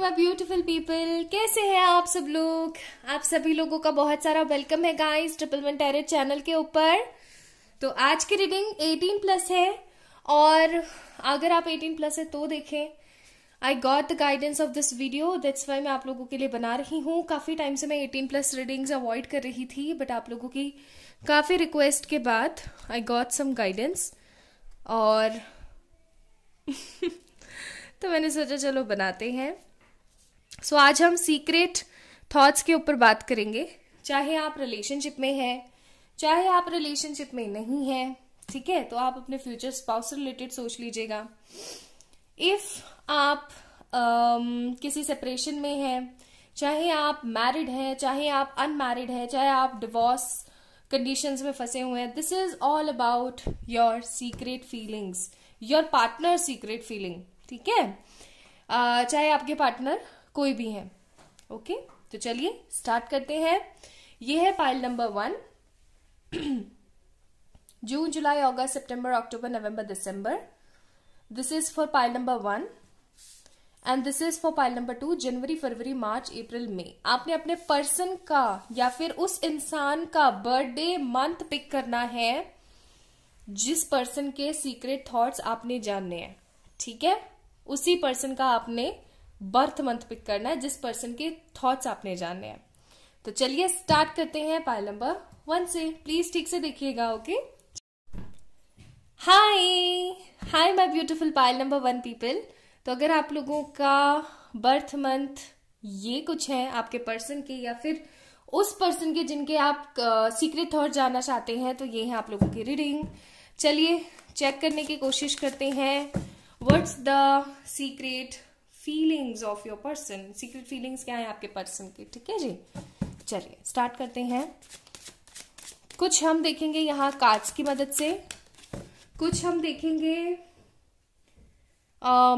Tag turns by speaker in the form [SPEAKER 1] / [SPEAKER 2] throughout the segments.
[SPEAKER 1] My beautiful people कैसे हैं आप सब लोग आप सभी लोगों का बहुत सारा वेलकम है guys triple one tarot channel के ऊपर तो आज की रीडिंग 18 प्लस है और अगर आप 18 प्लस है तो देखें I got the guidance of this video that's why मैं आप लोगों के लिए बना रही हूँ काफ़ी टाइम से मैं 18 प्लस रीडिंग्स अवॉइड कर रही थी बट आप लोगों की काफ़ी रिक्वेस्ट के बाद आई गॉट सम गाइडेंस और तो मैंने सोचा चलो बनाते हैं सो आज हम सीक्रेट थॉट्स के ऊपर बात करेंगे चाहे आप रिलेशनशिप में हैं चाहे आप रिलेशनशिप में नहीं हैं ठीक है तो आप अपने फ्यूचर स्पाउस रिलेटेड सोच लीजिएगा इफ आप um, किसी सेपरेशन में हैं चाहे आप मैरिड हैं चाहे आप अनमैरिड हैं चाहे आप डिवोर्स कंडीशंस में फंसे हुए हैं this is all about your secret feelings your partner secret feeling ठीक है uh, चाहे आपके पार्टनर कोई भी है ओके तो चलिए स्टार्ट करते हैं ये है पाइल नंबर वन जून जुलाई अगस्त सितंबर अक्टूबर नवंबर दिसंबर this is for pile number one and this is for pile number two जनवरी फरवरी मार्च अप्रैल मई आपने अपने पर्सन का या फिर उस इंसान का बर्थडे मंथ पिक करना है जिस पर्सन के सीक्रेट थॉट्स आपने जानने हैं ठीक है उसी पर्सन का आपने बर्थ मंथ पिक करना है जिस पर्सन के थॉट्स आपने जानने हैं तो चलिए स्टार्ट करते हैं पायल नंबर वन से प्लीज ठीक से देखिएगा okay hi hi my beautiful pile number one people तो अगर आप लोगों का बर्थ मंथ ये कुछ है आपके पर्सन के या फिर उस पर्सन के जिनके आप सीक्रेट थॉट जानना चाहते हैं तो ये है आप लोगों की रीडिंग चलिए चेक करने की कोशिश करते हैं what's the secret feelings of your person secret feelings क्या है आपके पर्सन के ठीक है जी चलिए स्टार्ट करते हैं कुछ हम देखेंगे यहाँ कार्ड्स की मदद से कुछ हम देखेंगे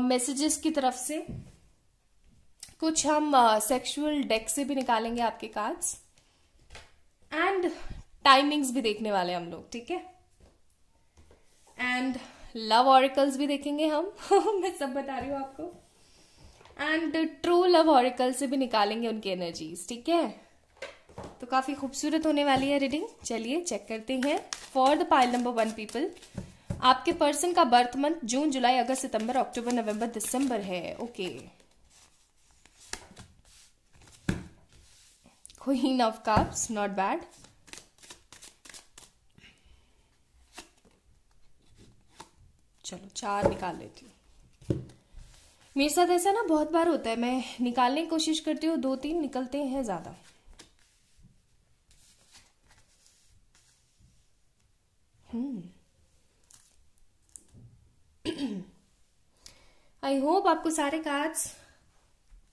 [SPEAKER 1] मैसेजेस uh, की तरफ से कुछ हम सेक्सुअल uh, डेक से भी निकालेंगे आपके कार्ड्स एंड टाइमिंग्स भी देखने वाले हम लोग ठीक है एंड लव ऑरिकल्स भी देखेंगे हम मैं सब बता रही हूँ आपको एंड ट्रू लव ऑरिकल से भी निकालेंगे उनकी एनर्जीज ठीक है तो काफ़ी खूबसूरत होने वाली है रीडिंग चलिए चेक करते हैं for the pile number one people आपके पर्सन का बर्थ मंथ जून जुलाई अगस्त सितंबर अक्टूबर नवंबर दिसंबर है okay queen of cups not bad चलो चार निकाल लेती हूँ मेरे साथ ऐसा ना बहुत बार होता है मैं निकालने की कोशिश करती हूँ दो तीन निकलते हैं ज़्यादा आई हम्म। होप आपको सारे कार्ड्स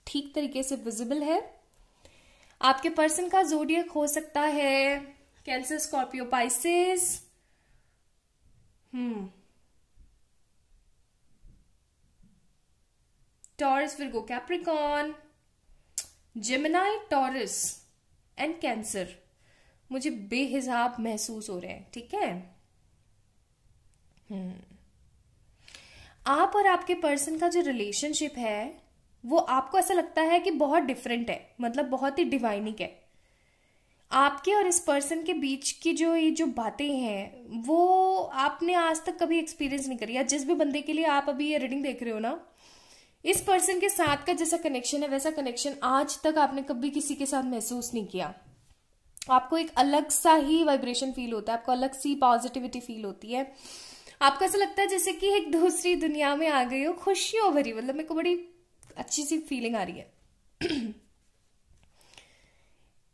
[SPEAKER 1] ठीक तरीके से विजिबल है आपके पर्सन का जोडियक हो सकता है Cancer Scorpio Pisces hmm Taurus will go Capricorn, Gemini, Taurus and Cancer मुझे बेहिजाब महसूस हो रहे हैं ठीक है हम्म। आप और आपके पर्सन का जो रिलेशनशिप है वो आपको ऐसा लगता है कि बहुत डिफरेंट है मतलब बहुत ही डिवाइनिक है आपके और इस पर्सन के बीच की जो ये जो बातें हैं वो आपने आज तक कभी एक्सपीरियंस नहीं करी या जिस भी बंदे के लिए आप अभी ये रीडिंग देख रहे हो ना इस पर्सन के साथ का जैसा कनेक्शन है वैसा कनेक्शन आज तक आपने कभी किसी के साथ महसूस नहीं किया आपको एक अलग सा ही वाइब्रेशन फील होता है आपको अलग सी पॉजिटिविटी फील होती है आपको ऐसा लगता है जैसे कि एक दूसरी दुनिया में आ गई हो खुशी हो भरी मतलब मेरे को बड़ी अच्छी सी फीलिंग आ रही है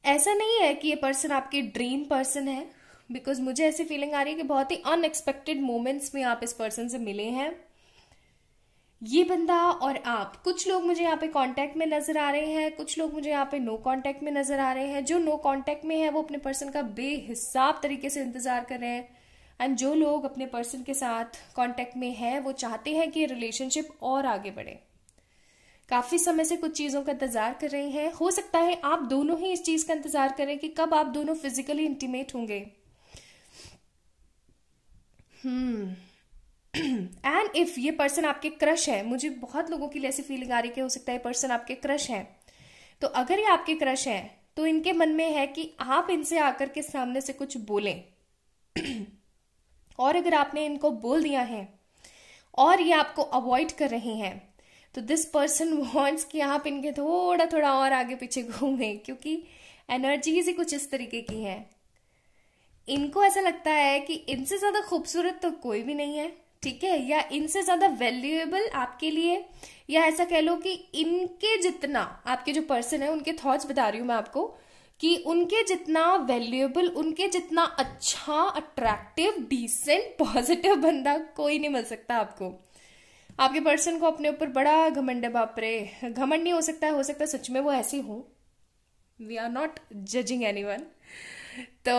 [SPEAKER 1] ऐसा नहीं है कि ये पर्सन आपके ड्रीम पर्सन है बिकॉज मुझे ऐसी फीलिंग आ रही है कि बहुत ही अनएक्सपेक्टेड मोमेंट्स में आप इस पर्सन से मिले हैं ये बंदा और आप कुछ लोग मुझे यहाँ पे कांटेक्ट में नजर आ रहे हैं कुछ लोग मुझे यहाँ पे नो कांटेक्ट में नजर आ रहे हैं जो नो कांटेक्ट में है वो अपने पर्सन का बेहिसाब तरीके से इंतजार कर रहे हैं एंड जो लोग अपने पर्सन के साथ कांटेक्ट में हैं वो चाहते हैं कि रिलेशनशिप और आगे बढ़े काफी समय से कुछ चीजों का इंतजार कर रहे हैं हो सकता है आप दोनों ही इस चीज का इंतजार करें कि कब आप दोनों फिजिकली इंटीमेट होंगे हम्म एंड इफ ये पर्सन आपके क्रश है मुझे बहुत लोगों के लिए ऐसी फीलिंग आ रही है कि हो सकता है पर्सन आपके क्रश है तो अगर ये आपके क्रश है तो इनके मन में है कि आप इनसे आकर के सामने से कुछ बोलें और अगर आपने इनको बोल दिया है और ये आपको अवॉइड कर रहे हैं तो दिस पर्सन वॉन्ट्स कि आप इनके थोड़ा थोड़ा और आगे पीछे घूमें क्योंकि एनर्जीज ही कुछ इस तरीके की है इनको ऐसा लगता है कि इनसे ज़्यादा खूबसूरत तो कोई भी नहीं है ठीक है या इनसे ज्यादा वैल्यूएबल आपके लिए या ऐसा कह लो कि इनके जितना आपके जो पर्सन है उनके थॉट्स बता रही हूं मैं आपको कि उनके जितना वैल्यूएबल उनके जितना अच्छा अट्रैक्टिव डिसेंट पॉजिटिव बंदा कोई नहीं मिल सकता आपको आपके पर्सन को अपने ऊपर बड़ा घमंड है बाप रे घमंड नहीं हो सकता हो सकता सच में वो ऐसी हो we are not judging anyone तो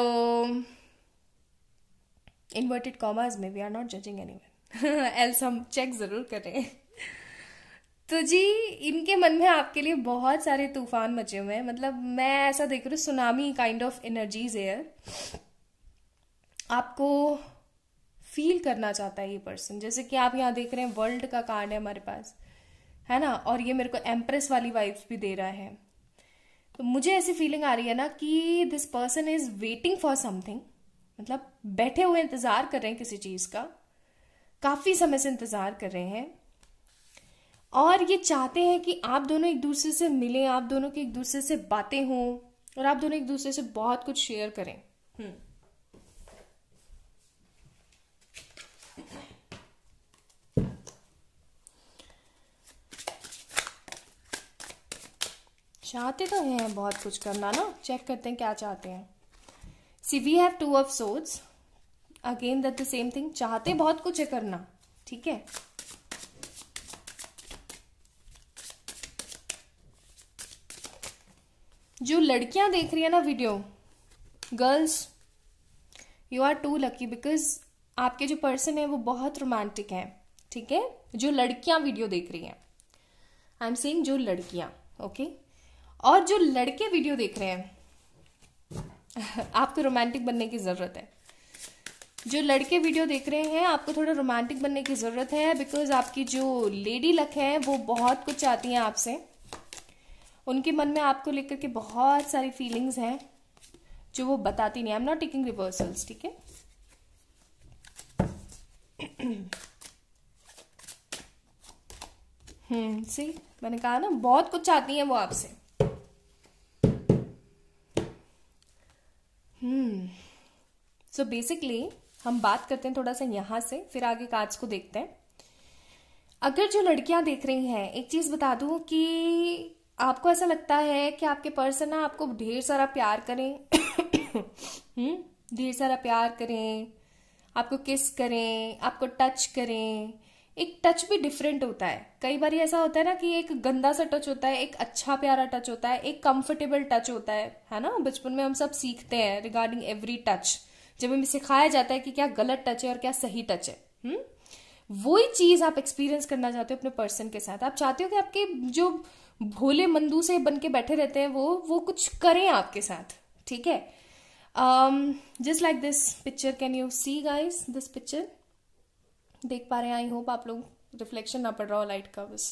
[SPEAKER 1] इन्वर्टेड कॉमर्स में we are not judging anyone else हम चेक ज़रूर करें तो जी इनके मन में आपके लिए बहुत सारे तूफान मचे हुए हैं मतलब मैं ऐसा देख रही हूँ tsunami kind of energies air आपको फील करना चाहता है ये पर्सन जैसे कि आप यहाँ देख रहे हैं वर्ल्ड का कार्ड है हमारे पास है ना और ये मेरे को एम्प्रेस वाली वाइब्स भी दे रहा है तो मुझे ऐसी फीलिंग आ रही है ना कि this person is waiting for something मतलब बैठे हुए इंतजार कर रहे हैं किसी चीज़ का काफ़ी समय से इंतज़ार कर रहे हैं और ये चाहते हैं कि आप दोनों एक दूसरे से मिलें आप दोनों की एक दूसरे से बातें हों और आप दोनों एक दूसरे से बहुत कुछ शेयर करें हम्म। चाहते तो हैं बहुत कुछ करना ना चेक करते हैं क्या चाहते हैं see we have two of swords again that the same thing चाहते बहुत कुछ है करना ठीक है जो लड़कियां देख रही है ना video girls you are too lucky because आपके जो पर्सन है वो बहुत रोमांटिक है ठीक है जो लड़कियां वीडियो देख रही हैं आई एम सींग जो लड़कियां ओके okay? और जो लड़के वीडियो देख रहे हैं आपको रोमांटिक बनने की ज़रूरत है जो लड़के वीडियो देख रहे हैं आपको थोड़ा रोमांटिक बनने की ज़रूरत है बिकॉज आपकी जो लेडी लक है वो बहुत कुछ चाहती हैं आपसे उनके मन में आपको लेकर के बहुत सारी फीलिंग्स हैं जो वो बताती नहीं I am not taking reversals ठीक है हम्म सी मैंने कहा ना बहुत कुछ चाहती हैं वो आपसे हम्म सो बेसिकली हम बात करते हैं थोड़ा सा यहां से फिर आगे कांच को देखते हैं अगर जो लड़कियां देख रही हैं एक चीज बता दूं कि आपको ऐसा लगता है कि आपके पर्सन ना आपको ढेर सारा प्यार करें हम्म, ढेर सारा प्यार करें आपको किस करें आपको टच करें एक टच भी डिफरेंट होता है कई बार ऐसा होता है ना कि एक गंदा सा टच होता है एक अच्छा प्यारा टच होता है एक कंफर्टेबल टच होता है है ना बचपन में हम सब सीखते हैं रिगार्डिंग एवरी टच जब हमें सिखाया जाता है कि क्या गलत टच है और क्या सही टच है हम्म? वही चीज आप एक्सपीरियंस करना चाहते हो अपने पर्सन के साथ आप चाहते हो कि आपके जो भोले मंदू से बन के बैठे रहते हैं वो वो कुछ करें आपके साथ ठीक है just like this picture can you see guys this picture देख पा रहे हैं आई होप आप लोग रिफ्लेक्शन ना पड़ रहा हो लाइट का बस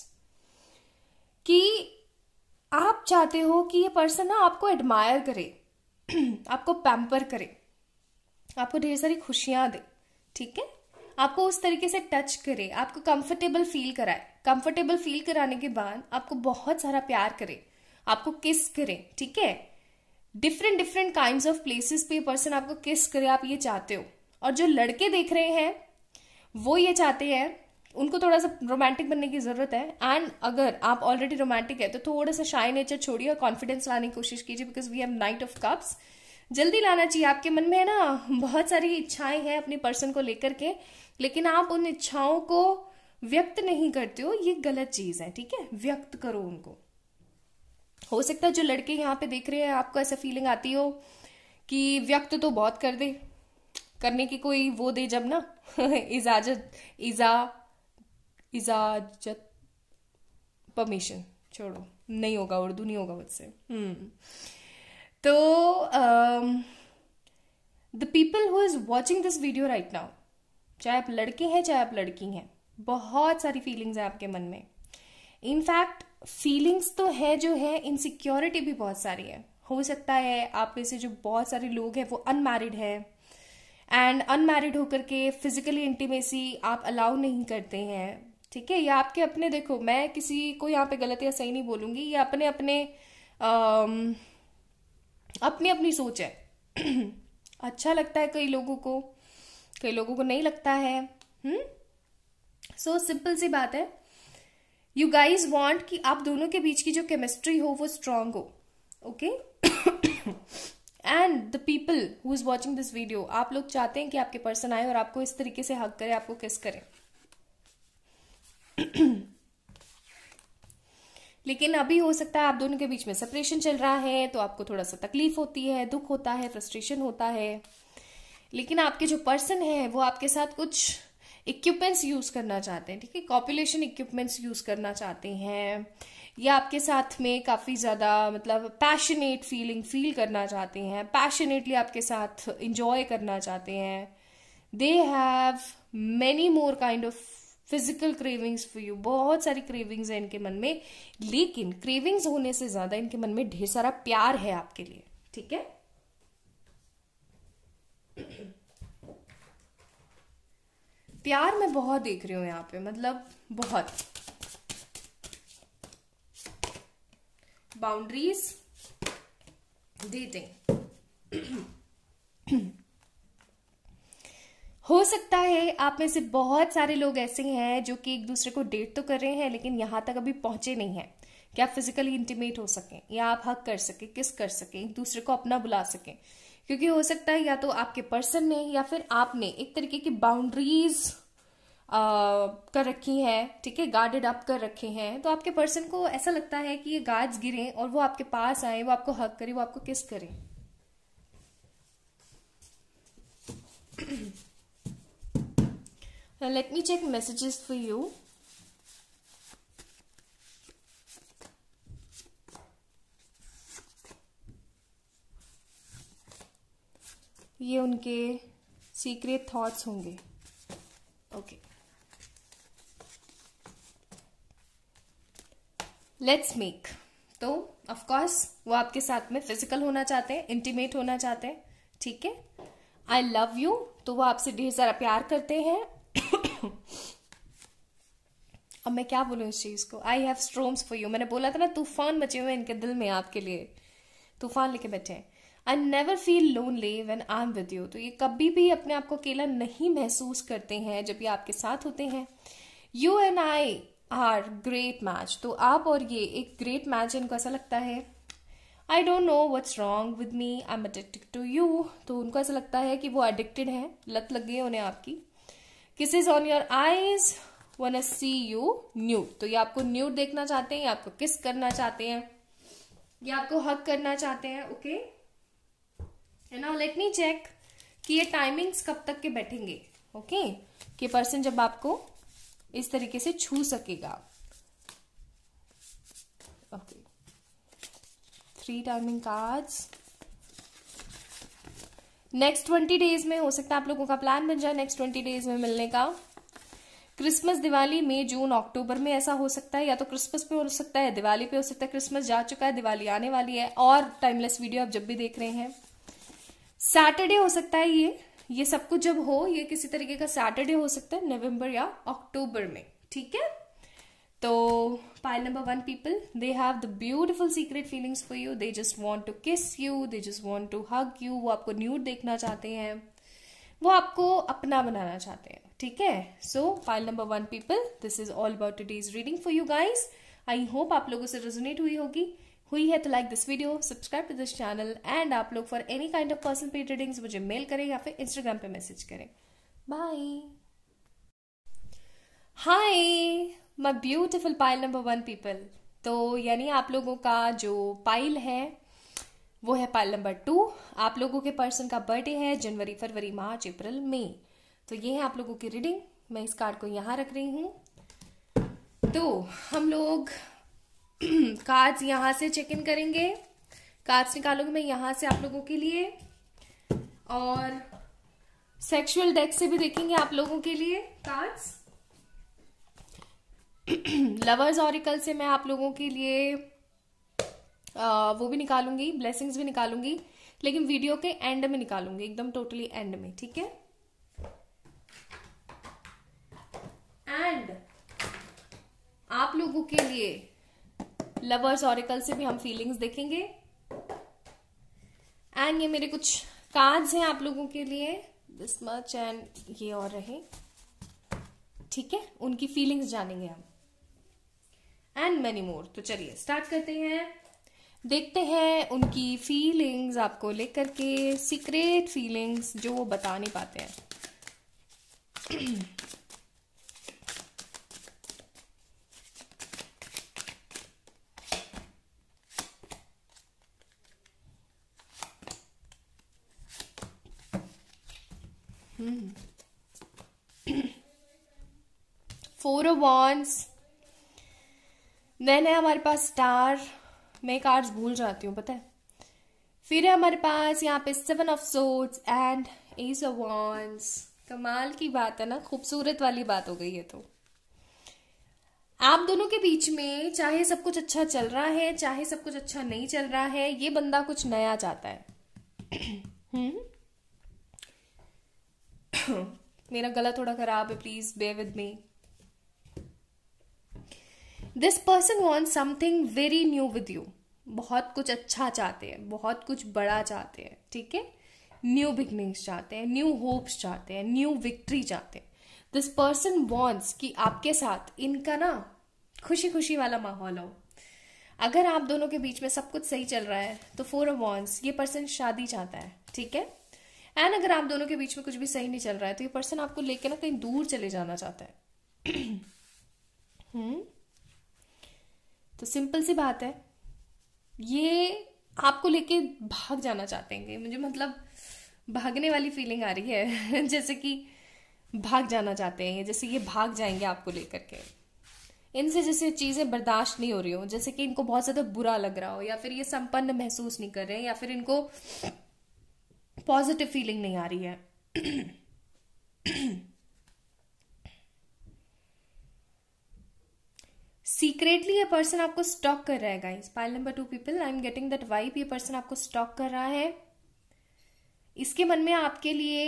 [SPEAKER 1] कि आप चाहते हो कि ये पर्सन ना आपको एडमायर करे आपको पैम्पर करे आपको ढेर सारी खुशियाँ दे ठीक है आपको उस तरीके से टच करे आपको कंफर्टेबल फील कराए कंफर्टेबल फील कराने के बाद आपको बहुत सारा प्यार करे आपको किस करे ठीक है different different kind of places पे पर्सन आपको किस करे आप ये चाहते हो और जो लड़के देख रहे हैं वो ये चाहते हैं उनको थोड़ा सा रोमांटिक बनने की ज़रूरत है एंड अगर आप ऑलरेडी रोमांटिक है तो थोड़ा सा शाई नेचर छोड़िए और कॉन्फिडेंस लाने की कोशिश कीजिए because we have knight of cups जल्दी लाना चाहिए आपके मन में है ना बहुत सारी इच्छाएं हैं अपने पर्सन को लेकर के लेकिन आप उन इच्छाओं को व्यक्त नहीं करते हो ये गलत चीज है ठीक है व्यक्त करो उनको हो सकता है जो लड़के यहाँ पे देख रहे हैं आपको ऐसा फीलिंग आती हो कि व्यक्त तो बहुत कर दे करने की कोई वो दे जब ना इजाजत इजा इजाजत परमिशन छोड़ो नहीं होगा उर्दू नहीं होगा मुझसे हम्म तो the people who is watching this video right now चाहे आप लड़के हैं चाहे आप लड़की हैं बहुत सारी फीलिंग्स हैं आपके मन में इनफैक्ट फीलिंग्स तो है जो है इनसिक्योरिटी भी बहुत सारी है हो सकता है आप में से जो बहुत सारे लोग हैं वो अनमैरिड है एंड अनमैरिड होकर के फिजिकली इंटीमेसी आप अलाउ नहीं करते हैं ठीक है ये आपके अपने देखो मैं किसी को यहाँ पे गलत या सही नहीं बोलूँगी ये अपने अपने um, अपनी अपनी सोच है अच्छा लगता है कई लोगों को कई लोगों को नहीं लगता है सो हम्म? सिंपल सी बात है यू गाइज वॉन्ट कि आप दोनों के बीच की जो केमिस्ट्री हो वो स्ट्रांग हो okay and the people who is watching this video आप लोग चाहते हैं कि आपके पर्सन आए और आपको इस तरीके से हक करे आपको किस करे लेकिन अभी हो सकता है आप दोनों के बीच में सेपरेशन चल रहा है तो आपको थोड़ा सा तकलीफ होती है दुख होता है फ्रस्ट्रेशन होता है लेकिन आपके जो पर्सन है वो आपके साथ कुछ इक्विपमेंट्स यूज़ करना चाहते हैं ठीक है कॉपुलेशन इक्विपमेंट्स यूज़ करना चाहते हैं या आपके साथ में काफ़ी ज़्यादा मतलब पैशनेट फीलिंग फील करना चाहते हैं पैशनेटली आपके साथ इंजॉय करना चाहते हैं they have many more kind of physical cravings for you बहुत सारी क्रेविंग्स है इनके मन में लेकिन क्रेविंग्स होने से ज्यादा इनके मन में ढेर सारा प्यार है आपके लिए ठीक है प्यार मैं बहुत देख रही हूं यहां पे मतलब बहुत बाउंड्रीज डेटिंग हो सकता है आप में से बहुत सारे लोग ऐसे हैं जो कि एक दूसरे को डेट तो कर रहे हैं लेकिन यहां तक अभी पहुंचे नहीं है कि आप फिजिकली इंटीमेट हो सकें या आप हक कर सकें किस कर सके एक दूसरे को अपना बुला सकें क्योंकि हो सकता है या तो आपके पर्सन ने या फिर आपने एक तरीके की बाउंड्रीज कर रखी है ठीक है गार्डेड अप कर रखे हैं तो आपके पर्सन को ऐसा लगता है कि ये गार्ड्स गिरे और वो आपके पास आए वो आपको हक करें वो आपको किस करें Now let me check messages for you. ये उनके सीक्रेट थॉट्स होंगे ओके लेट्स मेक तो ऑफ वो आपके साथ में फिजिकल होना चाहते हैं इंटीमेट होना चाहते हैं ठीक है आई लव यू तो वो आपसे ढेर सारा प्यार करते हैं मैं क्या बोलूँ इस चीज़ को I have storms for you मैंने बोला था ना तूफान बचे हुए इनके दिल में आपके लिए तूफान लेके बैठे हैं I never feel lonely when I am with you तो ये कभी भी अपने आप को अकेला नहीं महसूस करते हैं जब ये आपके साथ होते हैं you and I are great match तो आप और ये एक ग्रेट मैच है इनको ऐसा लगता है I don't know what's wrong with me I am addicted to you तो उनको ऐसा लगता है कि वो एडिक्टेड हैं लत लग गई है उन्हें आपकी kiss is on your eyes वन एस सी यू न्यू तो ये आपको न्यू देखना चाहते हैं या आपको किस करना चाहते हैं या आपको हक करना चाहते हैं ओके एंड ना लेट मी चेक कि ये टाइमिंग्स कब तक के बैठेंगे ओके कि पर्सन जब आपको इस तरीके से छू सकेगा okay three timing cards next twenty days में हो सकता है आप लोगों का प्लान बन जाए नेक्स्ट ट्वेंटी डेज में मिलने का क्रिसमस दिवाली मई जून अक्टूबर में ऐसा हो सकता है या तो क्रिसमस पे हो सकता है दिवाली पे हो सकता है क्रिसमस जा चुका है दिवाली आने वाली है और टाइमलेस वीडियो आप जब भी देख रहे हैं सैटरडे हो सकता है ये ये सब कुछ जब हो ये किसी तरीके का सैटरडे हो सकता है नवंबर या अक्टूबर में ठीक है तो pile number one people they have the beautiful secret feelings for you they just want to kiss you they just want to hug you वो आपको न्यूड देखना चाहते हैं वो आपको अपना बनाना चाहते हैं ठीक है so pile number one people this is all about today's reading for you guys I hope आप लोगों से रेजोनेट हुई होगी हुई है तो like this video subscribe to this channel and आप लोग for any kind of person paid readings मुझे मेल करें या फिर इंस्टाग्राम पे मैसेज करें bye hi my beautiful pile number one people तो यानी आप लोगों का जो पाइल है वो है पाइल नंबर टू आप लोगों के पर्सन का बर्थडे है जनवरी फरवरी मार्च अप्रैल मई तो ये है आप लोगों की रीडिंग मैं इस कार्ड को यहाँ रख रही हूँ तो हम लोग कार्ड्स यहाँ से चेक इन करेंगे कार्ड्स निकालोगे मैं यहाँ से आप लोगों के लिए और सेक्सुअल डेक से भी देखेंगे आप लोगों के लिए कार्ड्स लवर्स ऑरिकल से मैं आप लोगों के लिए वो भी निकालूंगी ब्लेसिंग्स भी निकालूंगी लेकिन वीडियो के एंड में निकालूंगी एकदम टोटली एंड में ठीक है एंड आप लोगों के लिए लवर्स ऑरिकल से भी हम फीलिंग्स देखेंगे एंड ये मेरे कुछ कार्ड्स हैं आप लोगों के लिए दिस मच एंड ये और रहे ठीक है उनकी फीलिंग्स जानेंगे हम एंड मेनी मोर तो चलिए स्टार्ट करते हैं देखते हैं उनकी फीलिंग्स आपको लेकर के सीक्रेट फीलिंग्स जो वो बता नहीं पाते हैं फोर ऑफ वॉन्स देन है हमारे पास स्टार मैं कार्ड्स भूल जाती हूँ पता है फिर है हमारे पास यहाँ पे seven of swords and ace of wands कमाल की बात है ना खूबसूरत वाली बात हो गई है तो आप दोनों के बीच में चाहे सब कुछ अच्छा चल रहा है चाहे सब कुछ अच्छा नहीं चल रहा है ये बंदा कुछ नया चाहता है हम्म? मेरा गला थोड़ा खराब है please be with me this person want something very new with you बहुत कुछ अच्छा चाहते हैं बहुत कुछ बड़ा चाहते हैं ठीक है न्यू बिगनिंग्स चाहते हैं न्यू होप्स चाहते हैं न्यू विक्ट्री चाहते हैं दिस पर्सन वॉन्ट्स कि आपके साथ इनका ना खुशी खुशी वाला माहौल हो अगर आप दोनों के बीच में सब कुछ सही चल रहा है तो फोर ऑफ वॉन्ट्स ये पर्सन शादी चाहता है ठीक है एंड अगर आप दोनों के बीच में कुछ भी सही नहीं चल रहा है तो ये पर्सन आपको लेके ना कहीं दूर चले जाना चाहता है हम्म तो सिंपल सी बात है ये आपको लेके भाग जाना चाहते हैं मुझे मतलब भागने वाली फीलिंग आ रही है जैसे कि भाग जाना चाहते हैं जैसे ये भाग जाएंगे आपको लेकर के इनसे जैसे चीज़ें बर्दाश्त नहीं हो रही हो जैसे कि इनको बहुत ज़्यादा बुरा लग रहा हो या फिर ये संपन्न महसूस नहीं कर रहे हैं या फिर इनको पॉजिटिव फीलिंग नहीं आ रही है सीक्रेटली ये पर्सन आपको स्टॉक कर रहा है guys pile number two people I am getting that vibe ये पर्सन आपको स्टॉक कर रहा है इसके मन में आपके लिए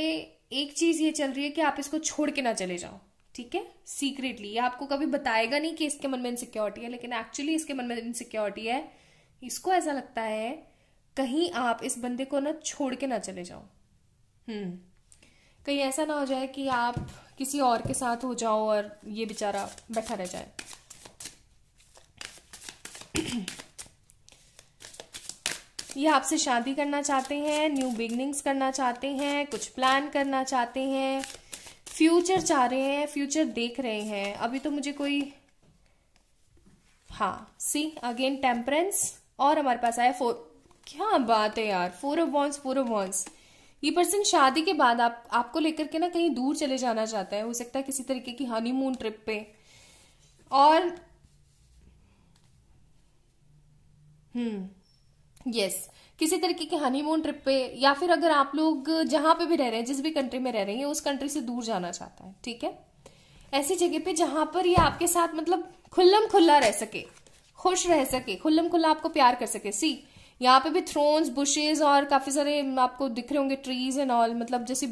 [SPEAKER 1] एक चीज ये चल रही है कि आप इसको छोड़ के ना चले जाओ ठीक है सीक्रेटली ये आपको कभी बताएगा नहीं कि इसके मन में इनसिक्योरिटी है लेकिन एक्चुअली इसके मन में इनसिक्योरिटी है इसको ऐसा लगता है कहीं आप इस बंदे को ना छोड़ के ना चले जाओ हम्म कहीं ऐसा ना हो जाए कि आप किसी और के साथ हो जाओ और ये बेचारा बैठा रह जाए ये आपसे शादी करना चाहते हैं न्यू बिगनिंग्स करना चाहते हैं कुछ प्लान करना चाहते हैं फ्यूचर चाह रहे हैं फ्यूचर देख रहे हैं अभी तो मुझे कोई हाँ सी अगेन टेम्परेंस और हमारे पास आया फोर क्या बात है यार four of wands four of wands ये पर्सन शादी के बाद आप आपको लेकर के ना कहीं दूर चले जाना चाहता है हो सकता है किसी तरीके की हनीमून ट्रिप पे और हम्म यस किसी तरीके के हनीमून ट्रिप पे या फिर अगर आप लोग जहां पे भी रह रहे हैं जिस भी कंट्री में रह रहे हैं उस कंट्री से दूर जाना चाहता है ठीक है ऐसी जगह पे जहां पर ये आपके साथ मतलब खुल्लम खुल्ला रह सके खुश रह सके खुल्लम खुल्ला आपको प्यार कर सके सी यहाँ पे भी थ्रोन्स बुशेज और काफी सारे आपको दिख रहे होंगे ट्रीज एंड ऑल मतलब जैसे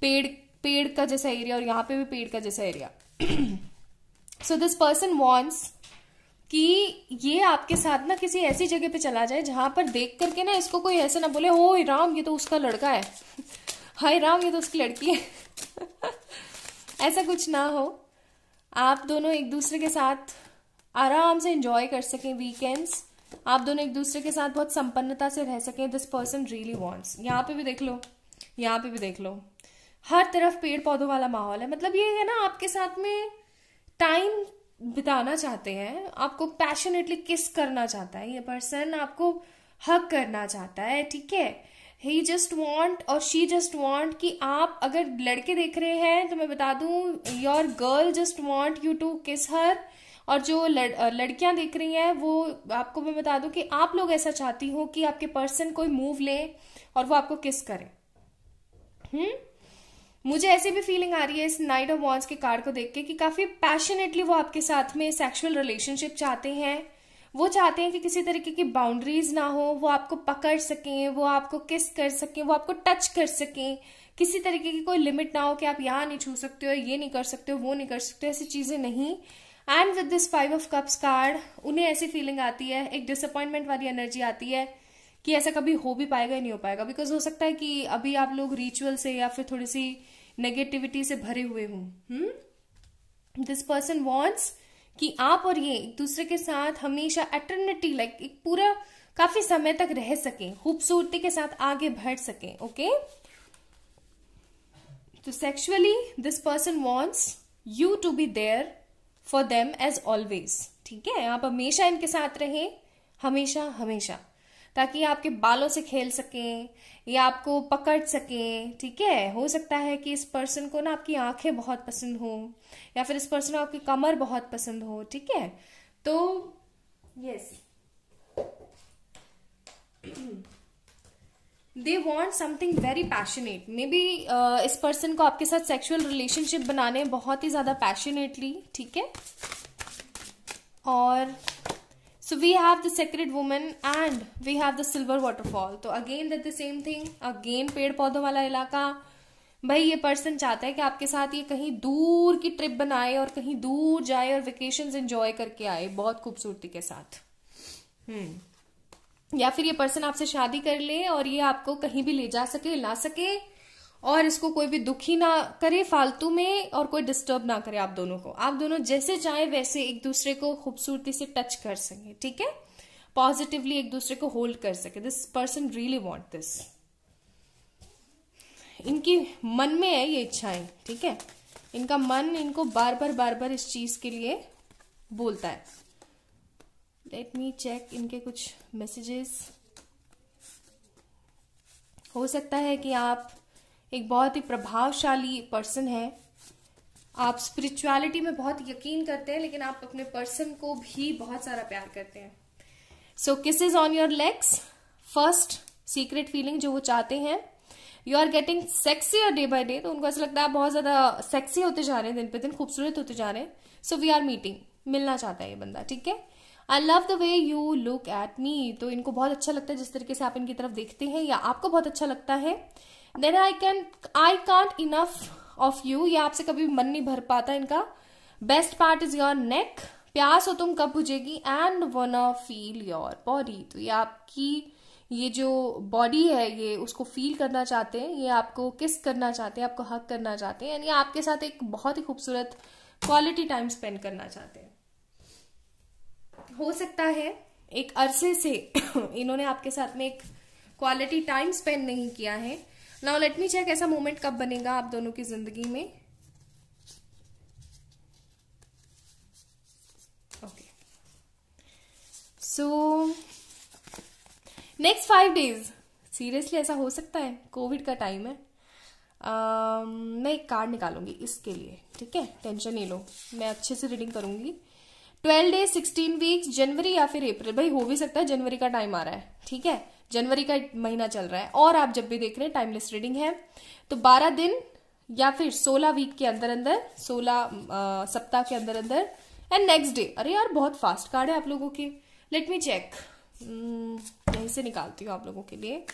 [SPEAKER 1] पेड़ पेड़ का जैसा एरिया और यहाँ पे भी पेड़ का जैसा area so this person wants कि ये आपके साथ ना किसी ऐसी जगह पे चला जाए जहां पर देख करके ना इसको कोई ऐसे ना बोले हो राम ये तो उसका लड़का है हाय राम ये तो उसकी लड़की है ऐसा कुछ ना हो आप दोनों एक दूसरे के साथ आराम से इंजॉय कर सकें वीकेंड्स आप दोनों एक दूसरे के साथ बहुत संपन्नता से रह सकें दिस पर्सन रियली वॉन्ट्स यहाँ पे भी देख लो यहाँ पे भी देख लो हर तरफ पेड़ पौधों वाला माहौल है मतलब ये है ना आपके साथ में टाइम बिताना चाहते हैं आपको पैशनेटली किस करना चाहता है ये पर्सन आपको हक करना चाहता है ठीक है ही जस्ट वॉन्ट और शी जस्ट वॉन्ट कि आप अगर लड़के देख रहे हैं तो मैं बता दूं your girl just want you to kiss her और जो लड़, लड़कियां देख रही हैं वो आपको मैं बता दूं कि आप लोग ऐसा चाहती हो कि आपके पर्सन कोई मूव ले और वो आपको किस करें हम्म मुझे ऐसी भी फीलिंग आ रही है इस नाइट ऑफ वॉन्स के कार्ड को देख के कि काफ़ी पैशनेटली वो आपके साथ में सेक्सुअल रिलेशनशिप चाहते हैं वो चाहते हैं कि किसी तरीके की बाउंड्रीज ना हो वो आपको पकड़ सकें वो आपको किस कर सकें वो आपको टच कर सकें किसी तरीके की कोई लिमिट ना हो कि आप यहाँ नहीं छू सकते हो ये नहीं कर सकते हो वो नहीं कर सकते ऐसी चीज़ें नहीं and with this five of cups card उन्हें ऐसी फीलिंग आती है एक डिसअपॉइंटमेंट वाली एनर्जी आती है कि ऐसा कभी हो भी पाएगा या नहीं हो पाएगा बिकॉज हो सकता है कि अभी आप लोग रिचुअल से या फिर थोड़ी सी नेगेटिविटी से भरे हुए हूं दिस पर्सन वॉन्ट्स कि आप और ये एक दूसरे के साथ हमेशा एटर्निटी लाइक एक पूरा काफी समय तक रह सके खूबसूरती के साथ आगे बढ़ सके ओके तो sexually this person wants you to be there for them as always ठीक है आप हमेशा इनके साथ रहें हमेशा हमेशा ताकि आपके बालों से खेल सकें या आपको पकड़ सकें ठीक है हो सकता है कि इस पर्सन को ना आपकी आंखें बहुत पसंद हो या फिर इस पर्सन को आपकी कमर बहुत पसंद हो ठीक है तो yes they want something very passionate maybe इस पर्सन को आपके साथ सेक्शुअल रिलेशनशिप बनाने बहुत ही ज़्यादा पैशनेटली ठीक है और so we have the secret women and we have the silver waterfall तो again that the same thing again पेड़ पौधों वाला इलाका भाई ये पर्सन चाहता है कि आपके साथ ये कहीं दूर की ट्रिप बनाए और कहीं दूर जाए और वेकेशन एंजॉय करके आए बहुत खूबसूरती के साथ हम्म या फिर ये पर्सन आपसे शादी कर ले और ये आपको कहीं भी ले जा सके ला सके और इसको कोई भी दुखी ना करे फालतू में और कोई डिस्टर्ब ना करे आप दोनों को आप दोनों जैसे चाहे वैसे एक दूसरे को खूबसूरती से टच कर सकें ठीक है पॉजिटिवली एक दूसरे को होल्ड कर सके this person really want this इनकी मन में है ये इच्छाएं ठीक है इनका मन इनको बार बार बार बार इस चीज के लिए बोलता है लेट मी चेक इनके कुछ मैसेजेस हो सकता है कि आप एक बहुत ही प्रभावशाली पर्सन है आप स्पिरिचुअलिटी में बहुत यकीन करते हैं लेकिन आप अपने पर्सन को भी बहुत सारा प्यार करते हैं so kiss is on your legs first secret feeling जो वो चाहते हैं यू आर गेटिंग सेक्सी और डे बाय डे तो उनको ऐसा लगता है आप बहुत ज़्यादा सेक्सी होते जा रहे हैं दिन पे दिन खूबसूरत होते जा रहे हैं सो वी आर मीटिंग मिलना चाहता है ये बंदा ठीक है I love the way you look at me तो इनको बहुत अच्छा लगता है जिस तरीके से आप इनकी तरफ देखते हैं या आपको बहुत अच्छा लगता है then I can I can't enough of you ये आपसे कभी मन नहीं भर पाता इनका best part is your neck प्यास हो तुम कब बुझेगी and one feel your body तो ये आपकी ये जो बॉडी है ये उसको फील करना चाहते हैं ये आपको किस करना चाहते हैं आपको हक करना चाहते हैं यानी आपके साथ एक बहुत ही खूबसूरत क्वालिटी टाइम स्पेंड करना चाहते हैं हो सकता है एक अरसे से इन्होंने आपके साथ में एक क्वालिटी टाइम स्पेंड नहीं किया है नाउ लेट मी चेक ऐसा मोमेंट कब बनेगा आप दोनों की जिंदगी में okay so next five days seriously ऐसा हो सकता है कोविड का टाइम है uh, मैं एक कार्ड निकालूंगी इसके लिए ठीक है टेंशन नहीं लो मैं अच्छे से रीडिंग करूंगी ट्वेल्व डेज सिक्सटीन वीक्स जनवरी या फिर अप्रैल भाई हो भी सकता है जनवरी का टाइम आ रहा है ठीक है जनवरी का महीना चल रहा है और आप जब भी देख रहे हैं टाइमलेस रीडिंग है तो बारह दिन या फिर सोलह वीक के अंदर अंदर सोलह सप्ताह के अंदर अंदर एंड नेक्स्ट डे अरे यार बहुत फास्ट कार्ड है आप लोगों के लेट मी चेक यहीं से निकालती हूँ आप लोगों के लिए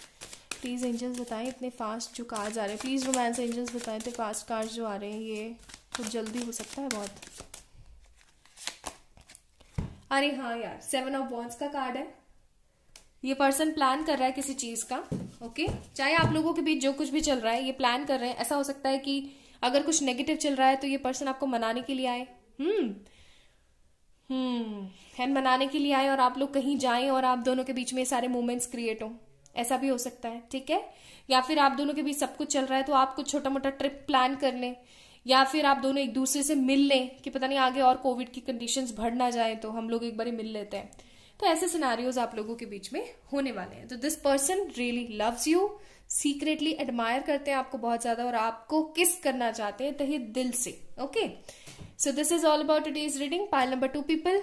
[SPEAKER 1] प्लीज़ एंजल्स बताएं इतने फास्ट जो कार्ड आ रहे हैं प्लीज़ रोमांस एंजल्स बताएं इतने फास्ट कार्ड जो आ रहे हैं ये कुछ तो जल्दी हो सकता है बहुत अरे हाँ यार सेवन ऑफ बॉन्स का कार्ड है ये पर्सन प्लान कर रहा है किसी चीज का ओके चाहे आप लोगों के बीच जो कुछ भी चल रहा है ये प्लान कर रहे हैं ऐसा हो सकता है कि अगर कुछ नेगेटिव चल रहा है तो ये पर्सन आपको मनाने के लिए आए हम्म हम्म एंड मनाने के लिए आए और आप लोग कहीं जाएं और आप दोनों के बीच में सारे मोमेंट्स क्रिएट हो ऐसा भी हो सकता है ठीक है या फिर आप दोनों के बीच सब कुछ चल रहा है तो आप कुछ छोटा मोटा ट्रिप प्लान कर लें या फिर आप दोनों एक दूसरे से मिल लें कि पता नहीं आगे और कोविड की कंडीशंस बढ़ ना जाए तो हम लोग एक बार मिल लेते हैं तो ऐसे सिनारियोज आप लोगों के बीच में होने वाले हैं तो this person really loves you secretly admire करते हैं आपको बहुत ज्यादा और आपको किस करना चाहते हैं तही तो दिल से okay so this is all about days reading pile number two people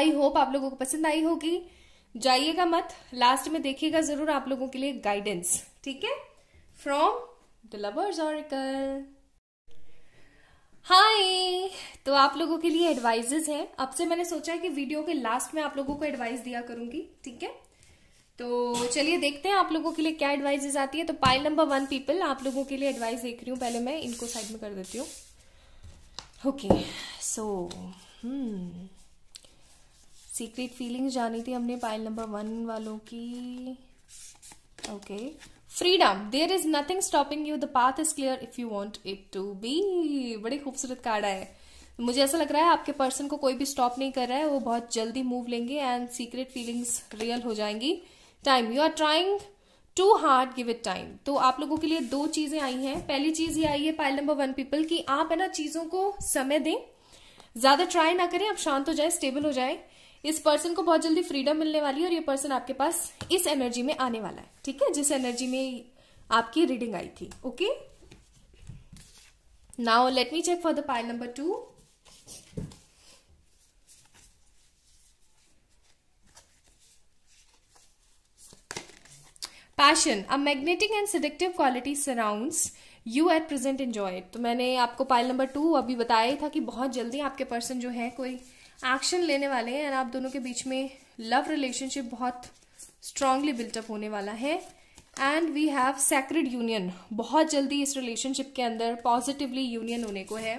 [SPEAKER 1] I hope आप लोगों को पसंद आई होगी जाइएगा मत लास्ट में देखिएगा जरूर आप लोगों के लिए गाइडेंस ठीक है from the lovers oracle hi तो आप लोगों के लिए एडवाइजेज हैं अब से मैंने सोचा कि वीडियो के लास्ट में आप लोगों को एडवाइस दिया करूंगी ठीक है तो चलिए देखते हैं आप लोगों के लिए क्या एडवाइजेज आती है तो पाइल नंबर वन पीपल आप लोगों के लिए एडवाइस देख रही हूँ पहले मैं इनको साइड में कर देती हूँ ओके सो सीक्रेट फीलिंग्स जानी थी हमने पाइल नंबर वन वालों की okay okay. Freedom there is nothing stopping you the path is clear if you want it to be बड़ी खूबसूरत कार्ड है मुझे ऐसा लग रहा है आपके पर्सन को कोई भी स्टॉप नहीं कर रहा है वो बहुत जल्दी मूव लेंगे एंड सीक्रेट फीलिंग्स रियल हो जाएंगी time you are trying too hard give it time तो आप लोगों के लिए दो चीजें आई हैं पहली चीज ये आई है पाइल नंबर वन पीपल कि आप है ना चीजों को समय दें ज्यादा ट्राई ना करें आप शांत हो जाए स्टेबल हो जाए इस पर्सन को बहुत जल्दी फ्रीडम मिलने वाली है और ये पर्सन आपके पास इस एनर्जी में आने वाला है ठीक है जिस एनर्जी में आपकी रीडिंग आई थी okay now let me check for the pile number two passion a magnetic and selective quality surrounds you at present enjoy तो मैंने आपको पाइल नंबर टू अभी बताया था कि बहुत जल्दी आपके पर्सन जो है कोई एक्शन लेने वाले हैं एंड आप दोनों के बीच में लव रिलेशनशिप बहुत स्ट्रांगली बिल्टअप होने वाला है and we have sacred union बहुत जल्दी इस रिलेशनशिप के अंदर पॉजिटिवली यूनियन होने को है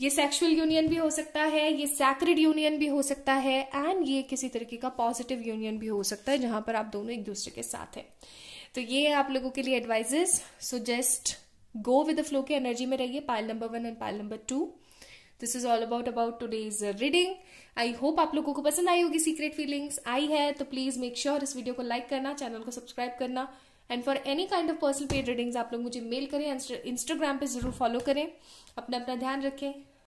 [SPEAKER 1] ये सेक्सुअल यूनियन भी हो सकता है ये सैक्रेड यूनियन भी हो सकता है एंड ये किसी तरीके का पॉजिटिव यूनियन भी हो सकता है जहां पर आप दोनों एक दूसरे के साथ हैं तो ये है आप लोगों के लिए advises so just go with the flow के एनर्जी में रहिए pile number one and pile number two this is all about about today's reading I hope आप लोगों को पसंद आई होगी सीक्रेट फीलिंग्स आई है तो प्लीज मेक श्योर इस वीडियो को लाइक करना चैनल को सब्सक्राइब करना and for any kind of personal paid readings आप लोग मुझे मेल करें इंस्टाग्राम पे जरूर फॉलो करें अपना अपना ध्यान रखें